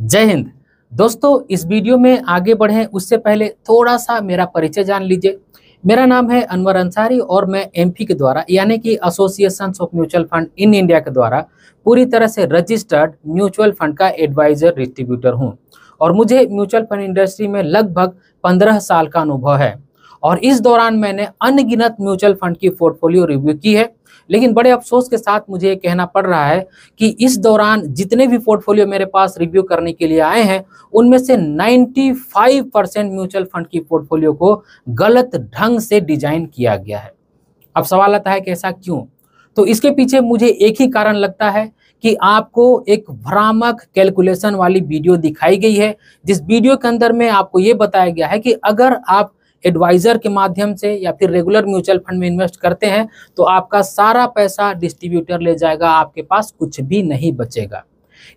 जय हिंद दोस्तों इस वीडियो में आगे बढ़ें उससे पहले थोड़ा सा मेरा परिचय जान लीजिए मेरा नाम है अनवर अंसारी और मैं एमपी के द्वारा यानी कि association of mutual fund in India के द्वारा पूरी तरह से रजिस्टर्ड म्यूचुअल फंड का एडवाइजर डिस्ट्रीब्यूटर हूँ और मुझे म्यूचुअल फंड इंडस्ट्री में लगभग पंद्रह साल का अनुभव है और इस दौरान मैंने अनगिनत म्यूचुअल फंड की पोर्टफोलियो रिव्यू की है लेकिन बड़े अफसोस के साथ मुझे ये कहना पड़ रहा है कि इस दौरान जितने भी पोर्टफोलियो मेरे पास रिव्यू करने के लिए आए हैं उनमें से 95 परसेंट म्यूचुअल फंड की पोर्टफोलियो को गलत ढंग से डिजाइन किया गया है अब सवाल आता है कि ऐसा क्यों तो इसके पीछे मुझे एक ही कारण लगता है कि आपको एक भ्रामक कैलकुलेशन वाली वीडियो दिखाई गई है जिस वीडियो के अंदर में आपको ये बताया गया है कि अगर आप एडवाइज़र के माध्यम से या फिर रेगुलर म्यूचुअल फंड में इन्वेस्ट करते हैं तो आपका सारा पैसा डिस्ट्रीब्यूटर ले जाएगा आपके पास कुछ भी नहीं बचेगा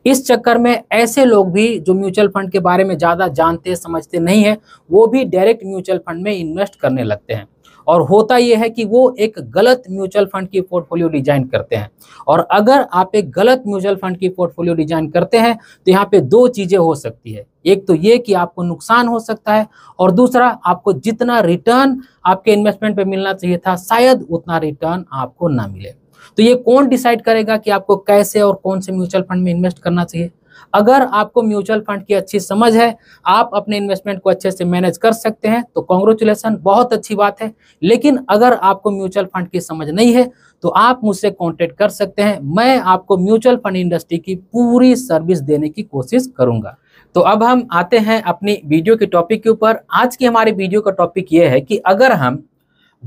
इस चक्कर में ऐसे लोग भी जो म्यूचुअल फंड के बारे में ज़्यादा जानते समझते नहीं हैं वो भी डायरेक्ट म्यूचुअल फंड में इन्वेस्ट करने लगते हैं और होता यह है कि वो एक गलत म्यूचुअल फंड की पोर्टफोलियो डिजाइन करते हैं और अगर आप एक गलत म्यूचुअल फंड की पोर्टफोलियो डिजाइन करते हैं तो यहाँ पे दो चीज़ें हो सकती है एक तो ये कि आपको नुकसान हो सकता है और दूसरा आपको जितना रिटर्न आपके इन्वेस्टमेंट पे मिलना चाहिए था शायद उतना रिटर्न आपको ना मिले तो ये कौन डिसाइड करेगा कि आपको कैसे और कौन से म्यूचुअल फंड में इन्वेस्ट करना चाहिए अगर आपको म्यूचुअल फंड की अच्छी समझ है आप अपने इन्वेस्टमेंट को अच्छे से मैनेज कर सकते हैं तो कॉन्ग्रेचुलेसन बहुत अच्छी बात है लेकिन अगर आपको म्यूचुअल फंड की समझ नहीं है तो आप मुझसे कॉन्टेक्ट कर सकते हैं मैं आपको म्यूचुअल फंड इंडस्ट्री की पूरी सर्विस देने की कोशिश करूंगा तो अब हम आते हैं अपनी वीडियो के टॉपिक के ऊपर आज की हमारी वीडियो का टॉपिक ये है कि अगर हम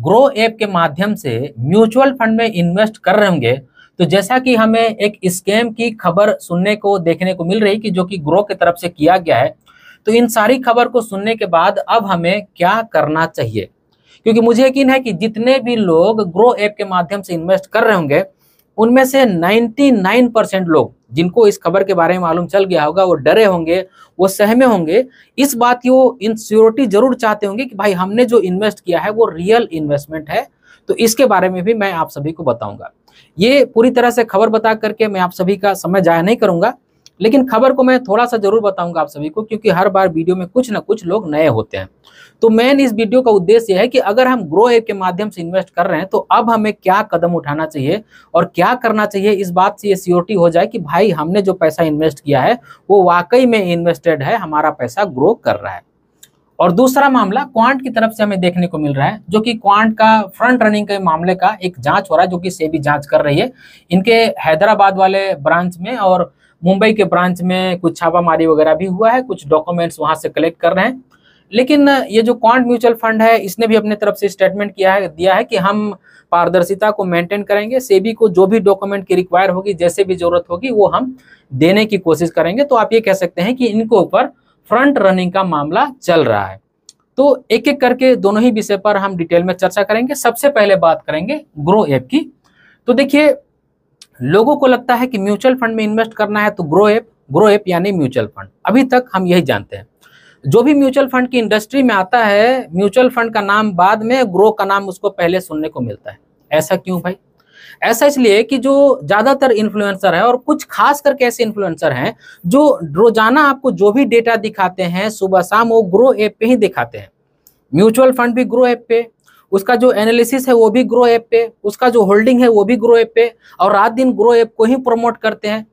ग्रो ऐप के माध्यम से म्यूचुअल फंड में इन्वेस्ट कर रहे होंगे तो जैसा कि हमें एक स्कैम की खबर सुनने को देखने को मिल रही कि जो कि ग्रो की तरफ से किया गया है तो इन सारी खबर को सुनने के बाद अब हमें क्या करना चाहिए क्योंकि मुझे यकीन है कि जितने भी लोग ग्रो ऐप के माध्यम से इन्वेस्ट कर रहे होंगे उनमें से 99 परसेंट लोग जिनको इस खबर के बारे में मालूम चल गया होगा वो डरे होंगे वो सहमे होंगे इस बात की वो इंश्योरिटी जरूर चाहते होंगे कि भाई हमने जो इन्वेस्ट किया है वो रियल इन्वेस्टमेंट है तो इसके बारे में भी मैं आप सभी को बताऊंगा ये पूरी तरह से खबर बता करके मैं आप सभी का समय जाया नहीं करूंगा लेकिन खबर को मैं थोड़ा सा जरूर बताऊंगा आप सभी को क्योंकि हर बार वीडियो में कुछ ना कुछ लोग नए होते हैं तो मेन इस वीडियो का उद्देश्य है कि अगर हम ग्रो ऐप के माध्यम से इन्वेस्ट कर रहे हैं तो अब हमें क्या कदम उठाना चाहिए और क्या करना चाहिए इस बात से ये सियोरिटी हो जाए कि भाई हमने जो पैसा इन्वेस्ट किया है वो वाकई में इन्वेस्टेड है हमारा पैसा ग्रो कर रहा है और दूसरा मामला क्वांट की तरफ से हमें देखने को मिल रहा है जो कि क्वांट का फ्रंट रनिंग के मामले का एक जांच हो रहा है जो कि सेबी जांच कर रही है इनके हैदराबाद वाले ब्रांच में और मुंबई के ब्रांच में कुछ छापामारी वगैरह भी हुआ है कुछ डॉक्यूमेंट्स वहां से कलेक्ट कर रहे हैं लेकिन ये जो क्वांट म्यूचुअल फंड है इसने भी अपने तरफ से स्टेटमेंट किया है दिया है कि हम पारदर्शिता को मेंटेन करेंगे सेबी को जो भी डॉक्यूमेंट की रिक्वायर होगी जैसे भी जरूरत होगी वो हम देने की कोशिश करेंगे तो आप ये कह सकते हैं कि इनके ऊपर फ्रंट रनिंग का मामला चल रहा है तो एक एक करके दोनों ही विषय पर हम डिटेल में चर्चा करेंगे सबसे पहले बात करेंगे ग्रो ऐप की तो देखिए लोगों को लगता है कि म्यूचुअल फंड में इन्वेस्ट करना है तो ग्रो ऐप ग्रो ऐप यानी म्यूचुअल फंड अभी तक हम यही जानते हैं जो भी म्यूचुअल फंड की इंडस्ट्री में आता है म्यूचुअल फंड का नाम बाद में ग्रो का नाम उसको पहले सुनने को मिलता है ऐसा क्यों भाई ऐसा इसलिए कि जो ज़्यादातर इन्फ्लुएंसर है और कुछ खास करके ऐसे इन्फ्लुएंसर हैं जो रोजाना आपको जो भी डेटा दिखाते हैं सुबह शाम वो ग्रो ऐप पे ही दिखाते हैं म्यूचुअल फंड भी ग्रो ऐप पे उसका जो एनालिसिस है वो भी ग्रो ऐप पे उसका जो होल्डिंग है वो भी ग्रो ऐप पे और रात दिन ग्रो ऐप को ही प्रमोट करते हैं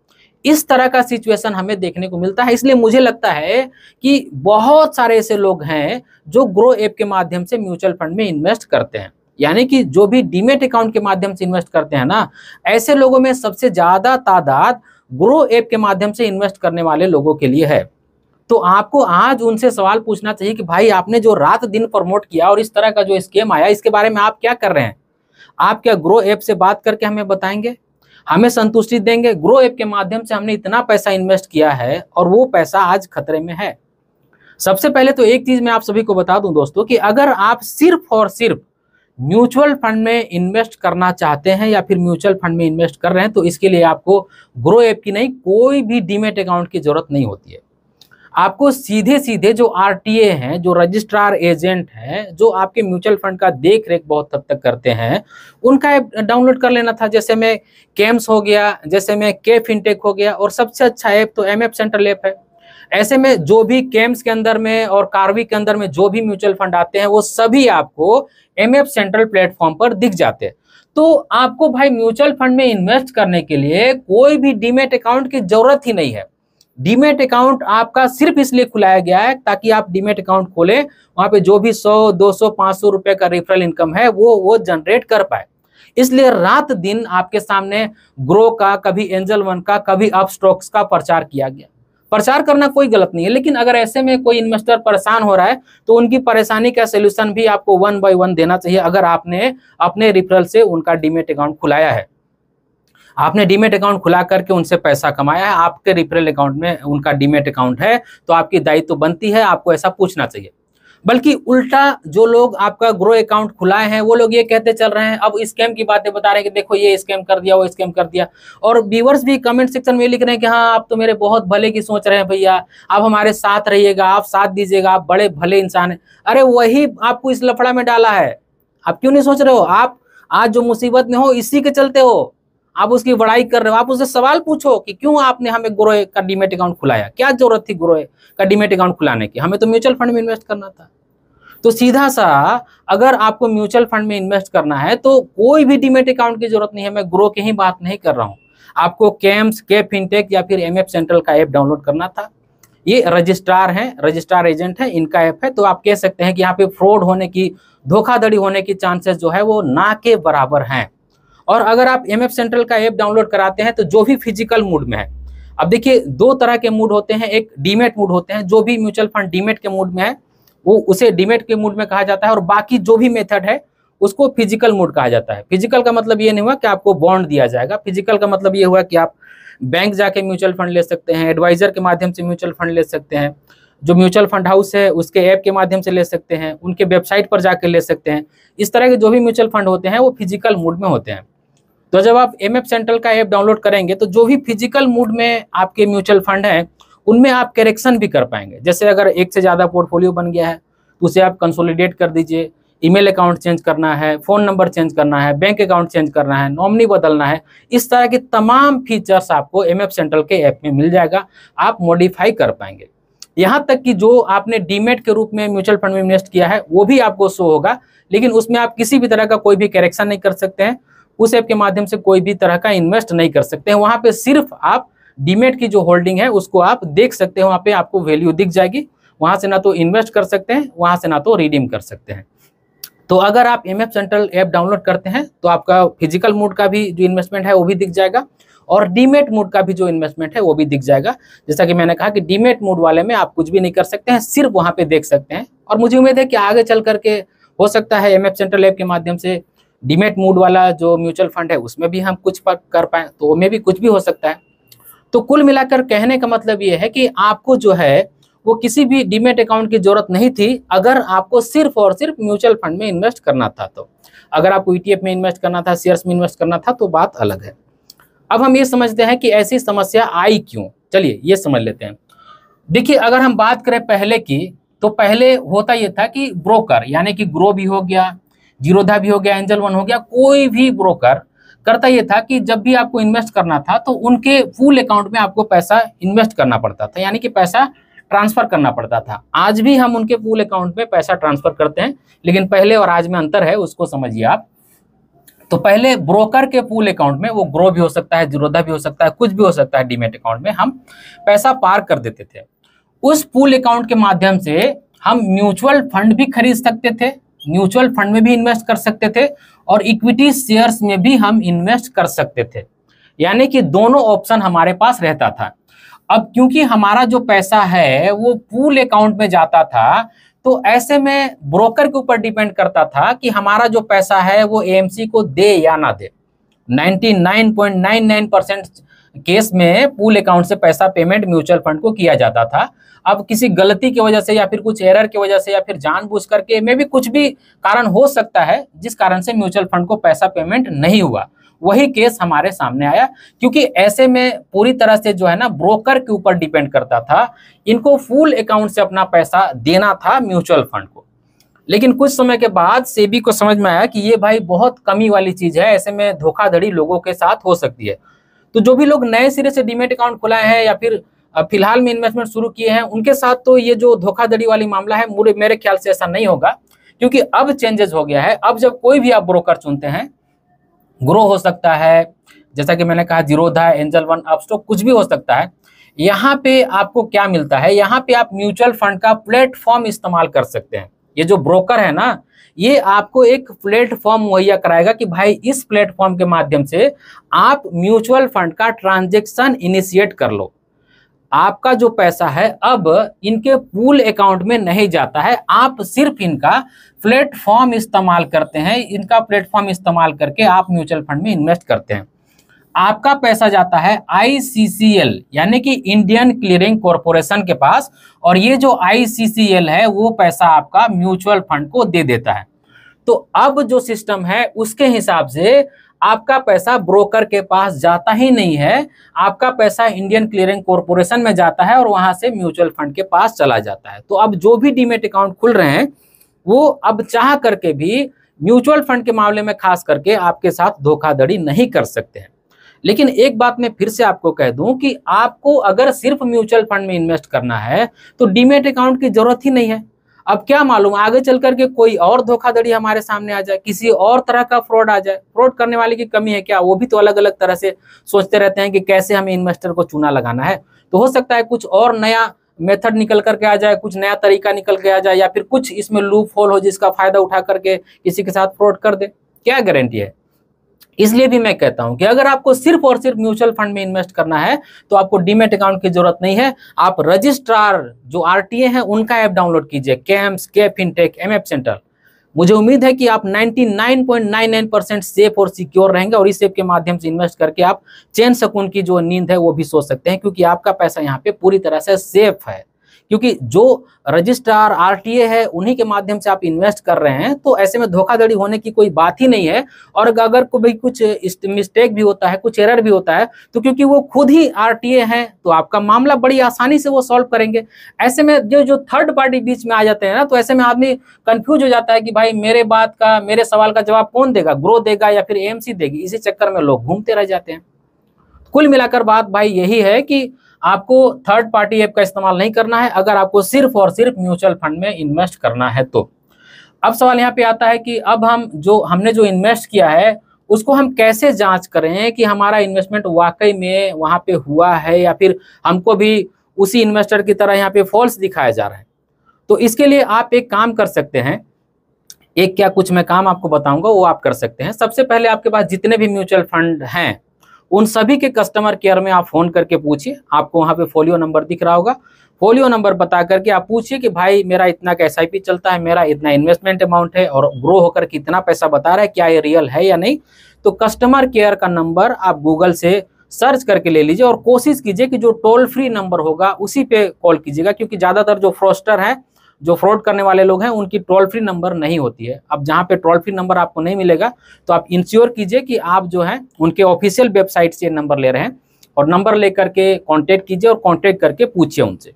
इस तरह का सिचुएशन हमें देखने को मिलता है इसलिए मुझे लगता है कि बहुत सारे ऐसे लोग हैं जो ग्रो ऐप के माध्यम से म्यूचुअल फंड में इन्वेस्ट करते हैं यानी कि जो भी डीमेट अकाउंट के माध्यम से इन्वेस्ट करते हैं ना ऐसे लोगों में सबसे ज़्यादा तादाद ग्रो ऐप के माध्यम से इन्वेस्ट करने वाले लोगों के लिए है तो आपको आज उनसे सवाल पूछना चाहिए कि भाई आपने जो रात दिन प्रमोट किया और इस तरह का जो स्कीम आया इसके बारे में आप क्या कर रहे हैं आप क्या ग्रो ऐप से बात करके हमें बताएंगे हमें संतुष्टि देंगे ग्रो ऐप के माध्यम से हमने इतना पैसा इन्वेस्ट किया है और वो पैसा आज खतरे में है सबसे पहले तो एक चीज मैं आप सभी को बता दूं दोस्तों कि अगर आप सिर्फ और सिर्फ म्यूचुअल फंड में इन्वेस्ट करना चाहते हैं या फिर म्यूचुअल फंड में इन्वेस्ट कर रहे हैं तो इसके लिए आपको ग्रो ऐप की नहीं कोई भी डीमेट अकाउंट की ज़रूरत नहीं होती है आपको सीधे सीधे जो आर हैं जो रजिस्ट्रार एजेंट हैं जो आपके म्यूचुअल फंड का देख रेख बहुत हद तक करते हैं उनका ऐप डाउनलोड कर लेना था जैसे में कैम्स हो गया जैसे में के फिनटेक हो गया और सबसे अच्छा ऐप तो एम सेंट्रल ऐप है ऐसे में जो भी केम्स के अंदर में और कार्वी के अंदर में जो भी म्यूचुअल फंड आते हैं वो सभी आपको एम सेंट्रल प्लेटफॉर्म पर दिख जाते हैं तो आपको भाई म्यूचुअल फंड में इन्वेस्ट करने के लिए कोई भी डीमेट अकाउंट की जरूरत ही नहीं है डीमेट अकाउंट आपका सिर्फ इसलिए खुलाया गया है ताकि आप डीमेट अकाउंट खोलें वहां पे जो भी 100, 200, 500 रुपए का रेफरल इनकम है वो वो जनरेट कर पाए इसलिए रात दिन आपके सामने ग्रो का कभी एंजल वन का कभी अपस्ट्रोक्स का प्रचार किया गया प्रचार करना कोई गलत नहीं है लेकिन अगर ऐसे में कोई इन्वेस्टर परेशान हो रहा है तो उनकी परेशानी का सोल्यूशन भी आपको वन बाई वन देना चाहिए अगर आपने अपने रिफरल से उनका डीमेट अकाउंट खुलाया है आपने डीमेट अकाउंट खुला करके उनसे पैसा कमाया है आपके रिफरल अकाउंट में उनका डीमेट अकाउंट है तो आपकी दायित्व तो बनती है आपको ऐसा पूछना चाहिए बल्कि उल्टा जो लोग आपका ग्रो अकाउंट खुलाए हैं वो लोग ये कहते चल रहे हैं अब स्कैम की बातें बता रहे हैं कि देखो ये स्कैम कर दिया वो स्कैम कर दिया और व्यूवर्स भी कमेंट सेक्शन में लिख रहे हैं कि हाँ आप तो मेरे बहुत भले की सोच रहे हैं भैया आप हमारे साथ रहिएगा आप साथ दीजिएगा आप बड़े भले इंसान हैं अरे वही आपको इस लफड़ा में डाला है आप क्यों नहीं सोच रहे हो आप आज जो मुसीबत में हो इसी के चलते हो आप उसकी बड़ाई कर रहे हो आप उससे सवाल पूछो कि क्यों आपने हमें ग्रोए का डीमेट अकाउंट खुलाया क्या जरूरत थी ग्रोए का डीमेट अकाउंट खुलाने की हमें तो म्यूचुअल फंड में इन्वेस्ट करना था तो सीधा सा अगर आपको म्यूचुअल फंड में इन्वेस्ट करना है तो कोई भी डीमेट अकाउंट की जरूरत नहीं है मैं ग्रो की ही बात नहीं कर रहा हूँ आपको कैम्स के फिनटेक या फिर एम सेंट्रल का ऐप डाउनलोड करना था ये रजिस्ट्रार हैं रजिस्ट्रार एजेंट है इनका ऐप है तो आप कह सकते हैं कि यहाँ पे फ्रॉड होने की धोखाधड़ी होने की चांसेस जो है वो ना के बराबर हैं और अगर आप एम एफ सेंट्रल का ऐप डाउनलोड कराते हैं तो जो भी फिजिकल मूड में है अब देखिए दो तरह के मूड होते हैं एक डीमेट मूड होते हैं जो भी म्यूचुअल फंड डीमेट के मूड में है वो उसे डीमेट के मूड में कहा जाता है और बाकी जो भी मेथड है उसको फिजिकल मूड कहा जाता है फिजिकल का मतलब ये नहीं हुआ कि आपको बॉन्ड दिया जाएगा फिजिकल का मतलब ये हुआ कि आप बैंक जाके म्यूचुअल फंड ले सकते हैं एडवाइजर के माध्यम से म्यूचुअल फंड ले सकते हैं जो म्यूचुअल फंड हाउस है उसके ऐप के माध्यम से ले सकते हैं उनके वेबसाइट पर जाकर ले सकते हैं इस तरह के जो भी म्यूचुअल फंड होते हैं वो फिजिकल मूड में होते हैं तो जब आप एम एफ सेंट्रल का ऐप डाउनलोड करेंगे तो जो भी फिजिकल मूड में आपके म्यूचुअल फंड हैं उनमें आप करेक्शन भी कर पाएंगे जैसे अगर एक से ज़्यादा पोर्टफोलियो बन गया है तो उसे आप कंसोलिडेट कर दीजिए ईमेल अकाउंट चेंज करना है फ़ोन नंबर चेंज करना है बैंक अकाउंट चेंज करना है नॉमनी बदलना है इस तरह के तमाम फीचर्स आपको एम एफ सेंट्रल के ऐप में मिल जाएगा आप मॉडिफाई कर पाएंगे यहाँ तक कि जो आपने डीमेट के रूप में म्यूचुअल फंड में इन्वेस्ट किया है वो भी आपको शो होगा लेकिन उसमें आप किसी भी तरह का कोई भी करेक्शन नहीं कर सकते हैं उस ऐप के माध्यम से कोई भी तरह का इन्वेस्ट नहीं कर सकते हैं वहाँ पे सिर्फ आप डीमेट की जो होल्डिंग है उसको आप देख सकते हैं वहाँ पे आपको वैल्यू दिख जाएगी वहाँ से ना तो इन्वेस्ट कर सकते हैं वहाँ से ना तो रिडीम कर सकते हैं तो अगर आप एम सेंट्रल ऐप डाउनलोड करते हैं तो आपका फिजिकल मोड का भी जो इन्वेस्टमेंट है वो भी दिख जाएगा और डीमेट मोड का भी जो इन्वेस्टमेंट है वो भी दिख जाएगा जैसा कि मैंने कहा कि डीमेट मोड वाले में आप कुछ भी नहीं कर सकते हैं सिर्फ वहाँ पे देख सकते हैं और मुझे उम्मीद है कि आगे चल करके हो सकता है एम सेंट्रल ऐप के माध्यम से डिमेट मूड वाला जो म्यूचुअल फंड है उसमें भी हम कुछ कर पाए तो उसमें भी कुछ भी हो सकता है तो कुल मिलाकर कहने का मतलब ये है कि आपको जो है वो किसी भी डिमेट अकाउंट की जरूरत नहीं थी अगर आपको सिर्फ और सिर्फ म्यूचुअल फंड में इन्वेस्ट करना था तो अगर आपको ई e में इन्वेस्ट करना था शेयर्स में इन्वेस्ट करना था तो बात अलग है अब हम ये समझते हैं कि ऐसी समस्या आई क्यों चलिए ये समझ लेते हैं देखिए अगर हम बात करें पहले की तो पहले होता यह था कि ब्रोकर यानी कि ग्रो भी हो गया जीरोधा भी हो गया एंजल वन हो गया कोई भी ब्रोकर करता यह था कि जब भी आपको इन्वेस्ट करना था तो उनके फुल अकाउंट में आपको पैसा इन्वेस्ट करना पड़ता था यानी कि पैसा ट्रांसफर करना पड़ता था आज भी हम उनके फुल अकाउंट में पैसा ट्रांसफर करते हैं लेकिन पहले और आज में अंतर है उसको समझिए आप तो पहले ब्रोकर के पूल अकाउंट में वो ग्रो भी हो सकता है जीरोधा भी हो सकता है कुछ भी हो सकता है डीमेट अकाउंट में हम पैसा पार कर देते थे उस पूल अकाउंट के माध्यम से हम म्यूचुअल फंड भी खरीद सकते थे म्यूचुअल फंड में भी इन्वेस्ट कर सकते थे और इक्विटी शेयर्स में भी हम इन्वेस्ट कर सकते थे यानी कि दोनों ऑप्शन हमारे पास रहता था अब क्योंकि हमारा जो पैसा है वो पूल अकाउंट में जाता था तो ऐसे में ब्रोकर के ऊपर डिपेंड करता था कि हमारा जो पैसा है वो एएमसी को दे या ना दे 99.99 परसेंट केस में पूल अकाउंट से पैसा पेमेंट म्यूचुअल फंड को किया जाता था अब किसी गलती की वजह से या फिर कुछ एरर की वजह से या फिर जानबूझ करके मे भी कुछ भी कारण हो सकता है जिस कारण से म्यूचुअल फंड को पैसा पेमेंट नहीं हुआ वही केस हमारे सामने आया क्योंकि ऐसे में पूरी तरह से जो है ना ब्रोकर के ऊपर डिपेंड करता था इनको फुल अकाउंट से अपना पैसा देना था म्यूचुअल फंड को लेकिन कुछ समय के बाद सेबी को समझ में आया कि ये भाई बहुत कमी वाली चीज है ऐसे में धोखाधड़ी लोगों के साथ हो सकती है तो जो भी लोग नए सिरे से डिमेट अकाउंट खुलाए हैं या फिर फिलहाल में इन्वेस्टमेंट शुरू किए हैं उनके साथ तो ये जो धोखाधड़ी वाली मामला है मेरे ख्याल से ऐसा नहीं होगा क्योंकि अब चेंजेस हो गया है अब जब कोई भी आप ब्रोकर चुनते हैं ग्रो हो सकता है जैसा कि मैंने कहा जीरोधा एंजल वन अपस्टॉक कुछ भी हो सकता है यहाँ पे आपको क्या मिलता है यहाँ पे आप म्यूचुअल फंड का प्लेटफॉर्म इस्तेमाल कर सकते हैं ये जो ब्रोकर है ना ये आपको एक प्लेटफॉर्म मुहैया कराएगा कि भाई इस प्लेटफॉर्म के माध्यम से आप म्यूचुअल फंड का ट्रांजेक्शन इनिशिएट कर लो आपका जो पैसा है अब इनके पूल अकाउंट में नहीं जाता है आप सिर्फ इनका प्लेटफॉर्म इस्तेमाल करते हैं इनका प्लेटफॉर्म इस्तेमाल करके आप म्यूचुअल फंड में इन्वेस्ट करते हैं आपका पैसा जाता है आईसीसीएल यानी कि इंडियन क्लियरिंग कॉरपोरेशन के पास और ये जो आईसीसीएल है वो पैसा आपका म्यूचुअल फंड को दे देता है तो अब जो सिस्टम है उसके हिसाब से आपका पैसा ब्रोकर के पास जाता ही नहीं है आपका पैसा इंडियन क्लियरिंग कॉरपोरेशन में जाता है और वहां से म्यूचुअल फंड के पास चला जाता है तो अब जो भी डीमेट अकाउंट खुल रहे हैं वो अब चाह करके भी म्यूचुअल फंड के मामले में खास करके आपके साथ धोखाधड़ी नहीं कर सकते हैं लेकिन एक बात मैं फिर से आपको कह दूं कि आपको अगर सिर्फ म्यूचुअल फंड में इन्वेस्ट करना है तो डीमेट अकाउंट की जरूरत ही नहीं है अब क्या मालूम आगे चल करके कोई और धोखाधड़ी हमारे सामने आ जाए किसी और तरह का फ्रॉड आ जाए फ्रॉड करने वाले की कमी है क्या वो भी तो अलग अलग तरह से सोचते रहते हैं कि कैसे हमें इन्वेस्टर को चूना लगाना है तो हो सकता है कुछ और नया मेथड निकल करके आ जाए कुछ नया तरीका निकल के आ जाए या फिर कुछ इसमें लूप होल हो जिसका फायदा उठा करके किसी के साथ फ्रॉड कर दे क्या गारंटी है इसलिए भी मैं कहता हूं कि अगर आपको सिर्फ और सिर्फ म्यूचुअल फंड में इन्वेस्ट करना है तो आपको डीमेट अकाउंट की जरूरत नहीं है आप रजिस्ट्रार जो आरटीए हैं उनका ऐप डाउनलोड कीजिए कैम्स के फिनटेक एम एफ सेंटर मुझे उम्मीद है कि आप 99.99 परसेंट सेफ और सिक्योर रहेंगे और इस ऐप के माध्यम से इन्वेस्ट करके आप चैन सकून की जो नींद है वो भी सो सकते हैं क्योंकि आपका पैसा यहाँ पे पूरी तरह से सेफ है क्योंकि जो रजिस्ट्रार आरटीए है उन्हीं के माध्यम से आप इन्वेस्ट कर रहे हैं तो ऐसे में धोखाधड़ी होने की कोई बात ही नहीं है और अगर कोई कुछ मिस्टेक भी होता है कुछ एरर भी होता है तो क्योंकि वो खुद ही ए हैं तो आपका मामला बड़ी आसानी से वो सॉल्व करेंगे ऐसे में जो जो थर्ड पार्टी बीच में आ जाते हैं ना तो ऐसे में आदमी कंफ्यूज हो जाता है कि भाई मेरे बात का मेरे सवाल का जवाब कौन देगा ग्रो देगा या फिर सी देगी इसी चक्कर में लोग घूमते रह जाते हैं कुल मिलाकर बात भाई यही है कि आपको थर्ड पार्टी ऐप का इस्तेमाल नहीं करना है अगर आपको सिर्फ और सिर्फ म्यूचुअल फंड में इन्वेस्ट करना है तो अब सवाल यहाँ पे आता है कि अब हम जो हमने जो इन्वेस्ट किया है उसको हम कैसे जांच करें कि हमारा इन्वेस्टमेंट वाकई में वहाँ पे हुआ है या फिर हमको भी उसी इन्वेस्टर की तरह यहाँ पे फॉल्स दिखाया जा रहा है तो इसके लिए आप एक काम कर सकते हैं एक क्या कुछ मैं काम आपको बताऊंगा वो आप कर सकते हैं सबसे पहले आपके पास जितने भी म्यूचुअल फंड हैं उन सभी के कस्टमर केयर में आप फोन करके पूछिए आपको वहां पे फोलियो नंबर दिख रहा होगा फोलियो नंबर बता करके आप पूछिए कि भाई मेरा इतना का एस चलता है मेरा इतना इन्वेस्टमेंट अमाउंट है और ग्रो होकर के इतना पैसा बता रहा है क्या ये रियल है या नहीं तो कस्टमर केयर का नंबर आप गूगल से सर्च करके ले लीजिए और कोशिश कीजिए कि जो टोल फ्री नंबर होगा उसी पे कॉल कीजिएगा क्योंकि ज़्यादातर जो फ्रॉस्टर है जो फ्रॉड करने वाले लोग हैं उनकी टोल फ्री नंबर नहीं होती है अब जहाँ पे टोल फ्री नंबर आपको नहीं मिलेगा तो आप इंश्योर कीजिए कि आप जो है उनके ऑफिशियल वेबसाइट से नंबर ले रहे हैं और नंबर लेकर के कॉन्टेक्ट कीजिए और कॉन्टेक्ट करके पूछिए उनसे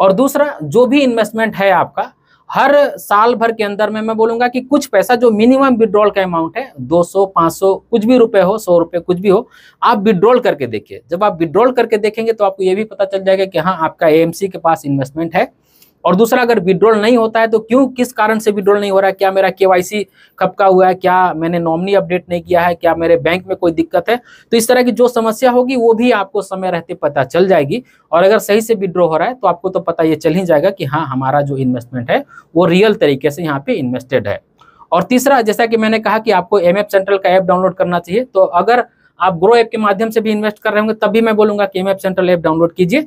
और दूसरा जो भी इन्वेस्टमेंट है आपका हर साल भर के अंदर में मैं बोलूंगा कि कुछ पैसा जो मिनिमम विड्रॉल का अमाउंट है 200, 500 कुछ भी रुपए हो सौ रुपए कुछ भी हो आप विड्रॉल करके देखिए जब आप विड्रॉल करके देखेंगे तो आपको ये भी पता चल जाएगा कि हाँ आपका एएमसी के पास इन्वेस्टमेंट है और दूसरा अगर विड्रॉल नहीं होता है तो क्यों किस कारण से विड्रॉल नहीं हो रहा है क्या मेरा केवाईसी खपका हुआ है क्या मैंने नॉमनी अपडेट नहीं किया है क्या मेरे बैंक में कोई दिक्कत है तो इस तरह की जो समस्या होगी वो भी आपको समय रहते पता चल जाएगी और अगर सही से विड्रॉ हो रहा है तो आपको तो पता ये चल ही जाएगा कि हाँ हमारा जो इन्वेस्टमेंट है वो रियल तरीके से यहाँ पे इन्वेस्टेड है और तीसरा जैसा कि मैंने कहा कि आपको एम सेंट्रल का ऐप डाउनलोड करना चाहिए तो अगर आप ग्रो ऐप के माध्यम से भी इन्वेस्ट कर रहे होंगे तब भी मैं बोलूंगा कि एम सेंट्रल ऐप डाउनलोड कीजिए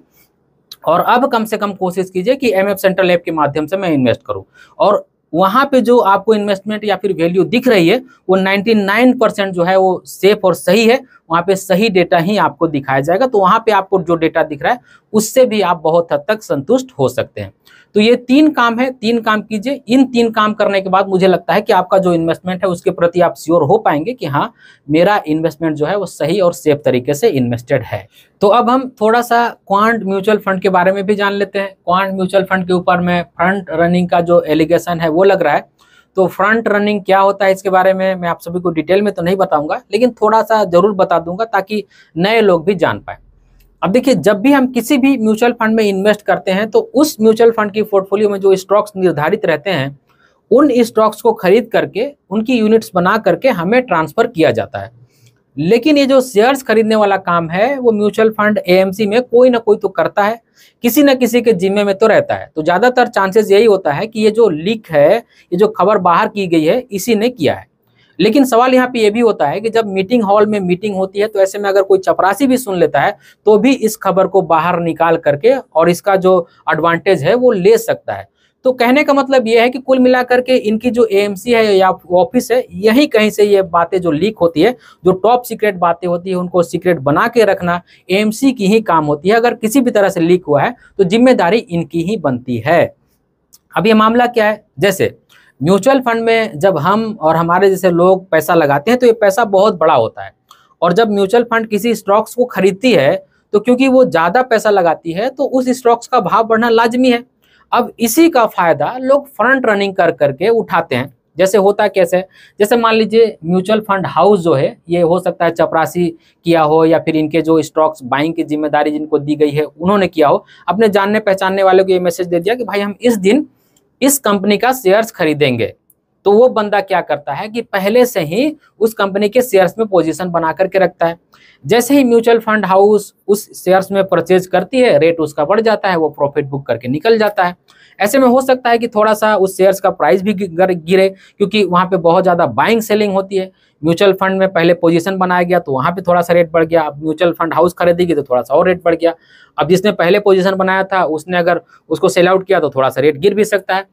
और अब कम से कम कोशिश कीजिए कि एम सेंट्रल ऐप के माध्यम से मैं इन्वेस्ट करूँ और वहाँ पे जो आपको इन्वेस्टमेंट या फिर वैल्यू दिख रही है वो 99 परसेंट जो है वो सेफ और सही है वहाँ पे सही डेटा ही आपको दिखाया जाएगा तो वहाँ पे आपको जो डेटा दिख रहा है उससे भी आप बहुत हद तक संतुष्ट हो सकते हैं तो ये तीन काम है तीन काम कीजिए इन तीन काम करने के बाद मुझे लगता है कि आपका जो इन्वेस्टमेंट है उसके प्रति आप श्योर हो पाएंगे कि हाँ मेरा इन्वेस्टमेंट जो है वो सही और सेफ तरीके से इन्वेस्टेड है तो अब हम थोड़ा सा क्वांट म्यूचुअल फंड के बारे में भी जान लेते हैं क्वांट म्यूचुअल फंड के ऊपर में फ्रंट रनिंग का जो एलिगेशन है वो लग रहा है तो फ्रंट रनिंग क्या होता है इसके बारे में मैं आप सभी को डिटेल में तो नहीं बताऊंगा लेकिन थोड़ा सा जरूर बता दूंगा ताकि नए लोग भी जान पाए अब देखिए जब भी हम किसी भी म्यूचुअल फंड में इन्वेस्ट करते हैं तो उस म्यूचुअल फंड की पोर्टफोलियो में जो स्टॉक्स निर्धारित रहते हैं उन स्टॉक्स को खरीद करके उनकी यूनिट्स बना करके हमें ट्रांसफर किया जाता है लेकिन ये जो शेयर्स खरीदने वाला काम है वो म्यूचुअल फंड एएमसी में कोई ना कोई तो करता है किसी ना किसी के जिम्मे में तो रहता है तो ज़्यादातर चांसेस यही होता है कि ये जो लीक है ये जो खबर बाहर की गई है इसी ने किया है लेकिन सवाल यहाँ पे ये भी होता है कि जब मीटिंग हॉल में मीटिंग होती है तो ऐसे में अगर कोई चपरासी भी सुन लेता है तो भी इस खबर को बाहर निकाल करके और इसका जो एडवांटेज है वो ले सकता है तो कहने का मतलब ये है कि कुल मिलाकर के इनकी जो एएमसी है या ऑफिस है यही कहीं से ये बातें जो लीक होती है जो टॉप सीक्रेट बातें होती है उनको सीक्रेट बना के रखना एएमसी की ही काम होती है अगर किसी भी तरह से लीक हुआ है तो जिम्मेदारी इनकी ही बनती है अब ये मामला क्या है जैसे म्यूचुअल फंड में जब हम और हमारे जैसे लोग पैसा लगाते हैं तो ये पैसा बहुत बड़ा होता है और जब म्यूचुअल फंड किसी स्टॉक्स को खरीदती है तो क्योंकि वो ज़्यादा पैसा लगाती है तो उस स्टॉक्स का भाव बढ़ना लाजमी है अब इसी का फायदा लोग फ्रंट रनिंग कर करके उठाते हैं जैसे होता कैसे जैसे मान लीजिए म्यूचुअल फंड हाउस जो है ये हो सकता है चपरासी किया हो या फिर इनके जो स्टॉक्स बाइंग की जिम्मेदारी जिनको दी गई है उन्होंने किया हो अपने जानने पहचानने वाले को ये मैसेज दे दिया कि भाई हम इस दिन इस कंपनी का शेयर्स खरीदेंगे तो वो बंदा क्या करता है कि पहले से ही उस कंपनी के शेयर्स में पोजीशन बना करके रखता है जैसे ही म्यूचुअल फंड हाउस उस शेयर्स में परचेज करती है रेट उसका बढ़ जाता है वो प्रॉफिट बुक करके निकल जाता है ऐसे में हो सकता है कि थोड़ा सा उस शेयर्स का प्राइस भी गिरे क्योंकि वहाँ पे बहुत ज़्यादा बाइंग सेलिंग होती है म्यूचुअल फंड में पहले पोजीशन बनाया गया तो वहाँ पे थोड़ा सा रेट बढ़ गया अब म्यूचुअल फंड हाउस खरीदेगी तो थोड़ा सा और रेट बढ़ गया अब जिसने पहले पोजिशन बनाया था उसने अगर उसको सेल आउट किया तो थोड़ा सा रेट गिर भी सकता है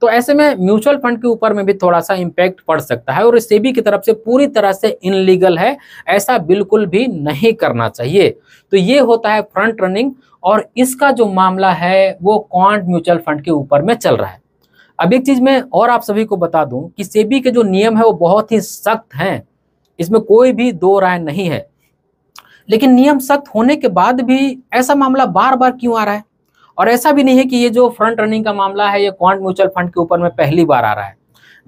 तो ऐसे में म्यूचुअल फंड के ऊपर में भी थोड़ा सा इम्पैक्ट पड़ सकता है और सेबी की तरफ से पूरी तरह से इनलीगल है ऐसा बिल्कुल भी नहीं करना चाहिए तो ये होता है फ्रंट रनिंग और इसका जो मामला है वो क्वांट म्यूचुअल फंड के ऊपर में चल रहा है अब एक चीज़ मैं और आप सभी को बता दूं कि सेबी के जो नियम है वो बहुत ही सख्त हैं इसमें कोई भी दो राय नहीं है लेकिन नियम सख्त होने के बाद भी ऐसा मामला बार बार क्यों आ रहा है और ऐसा भी नहीं है कि ये जो फ्रंट रनिंग का मामला है ये क्वांट म्यूचुअल फंड के ऊपर में पहली बार आ रहा है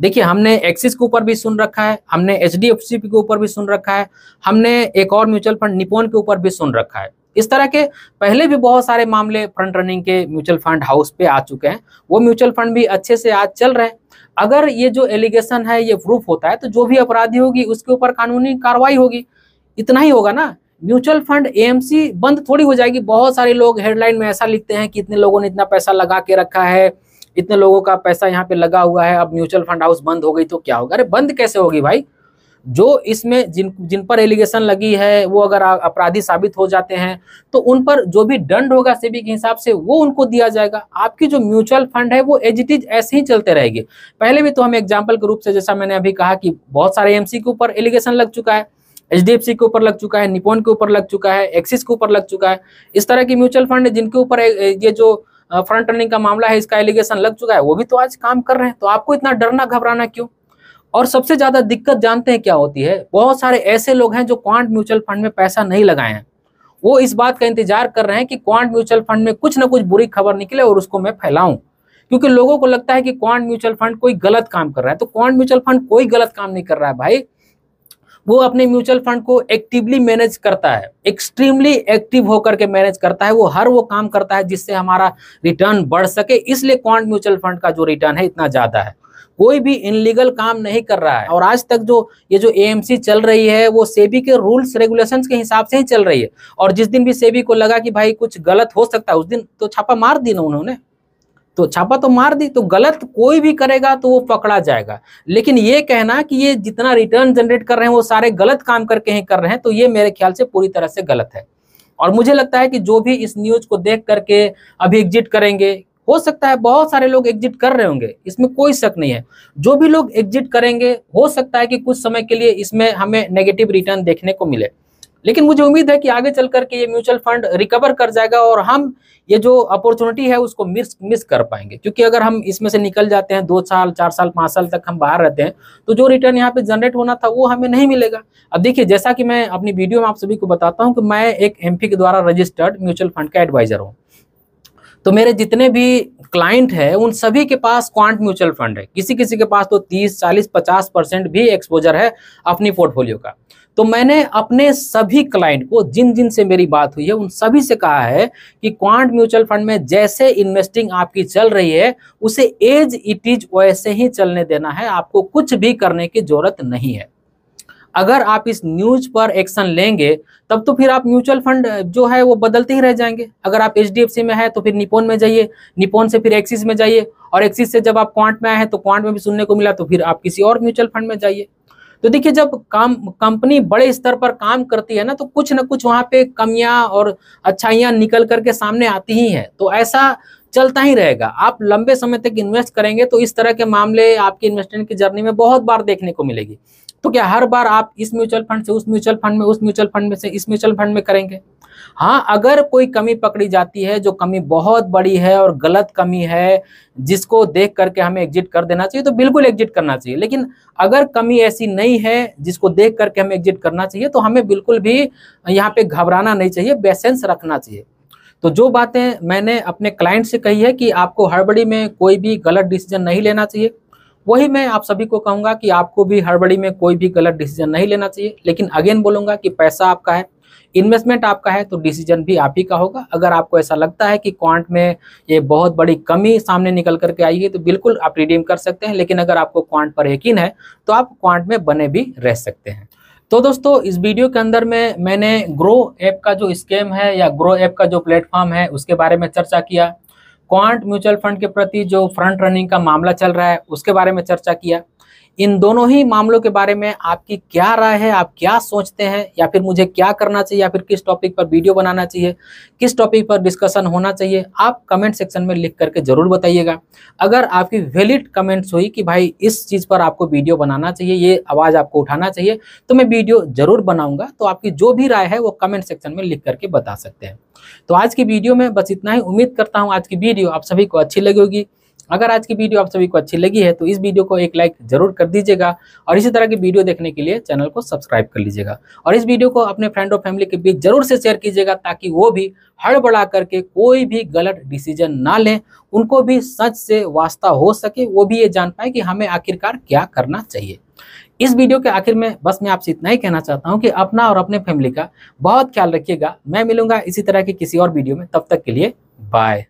देखिए हमने एक्सिस के ऊपर भी सुन रखा है हमने एच के ऊपर भी सुन रखा है हमने एक और म्यूचुअल फंड निपोन के ऊपर भी सुन रखा है इस तरह के पहले भी बहुत सारे मामले फ्रंट रनिंग के म्यूचुअल फंड हाउस पे आ चुके हैं वो म्यूचुअल फंड भी अच्छे से आज चल रहे हैं अगर ये जो एलिगेशन है ये प्रूफ होता है तो जो भी अपराधी होगी उसके ऊपर कानूनी कार्रवाई होगी इतना ही होगा ना म्यूचुअल फंड एएमसी बंद थोड़ी हो जाएगी बहुत सारे लोग हेडलाइन में ऐसा लिखते हैं कि इतने लोगों ने इतना पैसा लगा के रखा है इतने लोगों का पैसा यहाँ पे लगा हुआ है अब म्यूचुअल फंड हाउस बंद हो गई तो क्या होगा अरे बंद कैसे होगी भाई जो इसमें जिन जिन पर एलिगेशन लगी है वो अगर अपराधी साबित हो जाते हैं तो उन पर जो भी दंड होगा सेबी के हिसाब से वो उनको दिया जाएगा आपकी जो म्यूचुअल फंड है वो एज इट इज ऐसे ही चलते रहेगी पहले भी तो हम एग्जाम्पल के रूप से जैसा मैंने अभी कहा कि बहुत सारे एमसी के ऊपर एलिगेशन लग चुका है एच के ऊपर लग चुका है निपोन के ऊपर लग चुका है एक्सिस के ऊपर लग चुका है इस तरह की म्यूचुअल फंड जिनके ऊपर ये जो फ्रंट रनिंग का मामला है इसका एलिगेशन लग चुका है वो भी तो आज काम कर रहे हैं तो आपको इतना डरना घबराना क्यों और सबसे ज्यादा दिक्कत जानते हैं क्या होती है बहुत सारे ऐसे लोग हैं जो क्वांट म्यूचुअल फंड में पैसा नहीं लगाए हैं वो इस बात का इंतजार कर रहे हैं कि क्वांट म्यूचुअल फंड में कुछ ना कुछ बुरी खबर निकले और उसको मैं फैलाऊं क्योंकि लोगों को लगता है कि क्वांट म्यूचुअल फंड कोई गलत काम कर रहा है तो क्वांट म्यूचुअल फंड कोई गलत काम नहीं कर रहा है भाई वो अपने म्यूचुअल फंड को एक्टिवली मैनेज करता है एक्सट्रीमली एक्टिव होकर के मैनेज करता है वो हर वो काम करता है जिससे हमारा रिटर्न बढ़ सके इसलिए क्वांट म्यूचुअल फंड का जो रिटर्न है इतना ज़्यादा है कोई भी इनलीगल काम नहीं कर रहा है और आज तक जो ये जो एएमसी चल रही है वो सेबी के रूल्स रेगुलेशंस के हिसाब से ही चल रही है और जिस दिन भी सेबी को लगा कि भाई कुछ गलत हो सकता है उस दिन तो छापा मार दी ना उन्होंने तो छापा तो मार दी तो गलत कोई भी करेगा तो वो पकड़ा जाएगा लेकिन ये कहना कि ये जितना रिटर्न जनरेट कर रहे हैं वो सारे गलत काम करके ही कर रहे हैं तो ये मेरे ख्याल से पूरी तरह से गलत है और मुझे लगता है कि जो भी इस न्यूज को देख करके अभी एग्जिट करेंगे हो सकता है बहुत सारे लोग एग्जिट कर रहे होंगे इसमें कोई शक नहीं है जो भी लोग एग्जिट करेंगे हो सकता है कि कुछ समय के लिए इसमें हमें नेगेटिव रिटर्न देखने को मिले लेकिन मुझे उम्मीद है कि आगे चल करके ये म्यूचुअल फंड रिकवर कर जाएगा और हम ये जो अपॉर्चुनिटी है उसको मिस मिस कर पाएंगे क्योंकि अगर हम इसमें से निकल जाते हैं दो साल चार साल पाँच साल तक हम बाहर रहते हैं तो जो रिटर्न यहाँ पे जनरेट होना था वो हमें नहीं मिलेगा अब देखिए जैसा कि मैं अपनी वीडियो में आप सभी को बताता हूँ कि मैं एक एम के द्वारा रजिस्टर्ड म्यूचुअल फंड का एडवाइजर हूँ तो मेरे जितने भी क्लाइंट है उन सभी के पास क्वांट म्यूचुअल फंड है किसी किसी के पास तो 30, 40, 50 परसेंट भी एक्सपोजर है अपनी पोर्टफोलियो का तो मैंने अपने सभी क्लाइंट को जिन जिन से मेरी बात हुई है उन सभी से कहा है कि क्वांट म्यूचुअल फंड में जैसे इन्वेस्टिंग आपकी चल रही है उसे एज इट इज वैसे ही चलने देना है आपको कुछ भी करने की जरूरत नहीं है अगर आप इस न्यूज पर एक्शन लेंगे तब तो फिर आप म्यूचुअल फंड जो है वो बदलते ही रह जाएंगे अगर आप एच में है तो फिर निपोन में जाइए निपोन से फिर एक्सिस में जाइए और एक्सिस से जब आप क्वांट में आए हैं तो क्वांट में भी सुनने को मिला तो फिर आप किसी और म्यूचुअल फंड में जाइए तो देखिए जब काम कंपनी बड़े स्तर पर काम करती है ना तो कुछ ना कुछ वहाँ पे कमियां और अच्छाइयाँ निकल करके सामने आती ही हैं तो ऐसा चलता ही रहेगा आप लंबे समय तक इन्वेस्ट करेंगे तो इस तरह के मामले आपकी इन्वेस्टमेंट की जर्नी में बहुत बार देखने को मिलेगी तो क्या हर बार आप इस म्यूचुअल फंड से उस म्यूचुअल फंड में उस म्यूचुअल फंड में से इस म्यूचुअल फंड में करेंगे हाँ अगर कोई कमी पकड़ी जाती है जो कमी बहुत बड़ी है और गलत कमी है जिसको देख करके हमें एग्जिट कर देना चाहिए तो बिल्कुल एग्जिट करना चाहिए लेकिन अगर कमी ऐसी नहीं है जिसको देख करके हमें एग्जिट करना चाहिए तो हमें बिल्कुल भी यहाँ पे घबराना नहीं चाहिए बेसेंस रखना चाहिए तो जो बातें मैंने अपने क्लाइंट से कही है कि आपको हड़बड़ी में कोई भी गलत डिसीजन नहीं लेना चाहिए वही मैं आप सभी को कहूँगा कि आपको भी हड़बड़ी में कोई भी गलत डिसीजन नहीं लेना चाहिए लेकिन अगेन बोलूंगा कि पैसा आपका है इन्वेस्टमेंट आपका है तो डिसीजन भी आप ही का होगा अगर आपको ऐसा लगता है कि क्वांट में ये बहुत बड़ी कमी सामने निकल करके आई है तो बिल्कुल आप रिडीम कर सकते हैं लेकिन अगर आपको क्वांट पर यकीन है तो आप क्वांट में बने भी रह सकते हैं तो दोस्तों इस वीडियो के अंदर में मैंने ग्रो ऐप का जो स्केम है या ग्रो ऐप का जो प्लेटफॉर्म है उसके बारे में चर्चा किया क्वांट म्यूचुअल फंड के प्रति जो फ्रंट रनिंग का मामला चल रहा है उसके बारे में चर्चा किया इन दोनों ही मामलों के बारे में आपकी क्या राय है आप क्या सोचते हैं या फिर मुझे क्या करना चाहिए या फिर किस टॉपिक पर वीडियो बनाना चाहिए किस टॉपिक पर डिस्कशन होना चाहिए आप कमेंट सेक्शन में लिख करके ज़रूर बताइएगा अगर आपकी वैलिड कमेंट्स हुई कि भाई इस चीज़ पर आपको वीडियो बनाना चाहिए ये आवाज़ आपको उठाना चाहिए तो मैं वीडियो ज़रूर बनाऊँगा तो आपकी जो भी राय है वो कमेंट सेक्शन में लिख करके बता सकते हैं तो आज की वीडियो में बस इतना ही उम्मीद करता हूँ आज की वीडियो आप सभी को अच्छी लगी होगी अगर आज की वीडियो आप सभी को अच्छी लगी है तो इस वीडियो को एक लाइक जरूर कर दीजिएगा और इसी तरह की वीडियो देखने के लिए चैनल को सब्सक्राइब कर लीजिएगा और इस वीडियो को अपने फ्रेंड और फैमिली के बीच जरूर से शेयर कीजिएगा ताकि वो भी हड़बड़ा करके कोई भी गलत डिसीजन ना लें उनको भी सच से वास्ता हो सके वो भी ये जान पाए कि हमें आखिरकार क्या करना चाहिए इस वीडियो के आखिर में बस मैं आपसे इतना ही कहना चाहता हूँ कि अपना और अपने फैमिली का बहुत ख्याल रखिएगा मैं मिलूंगा इसी तरह की किसी और वीडियो में तब तक के लिए बाय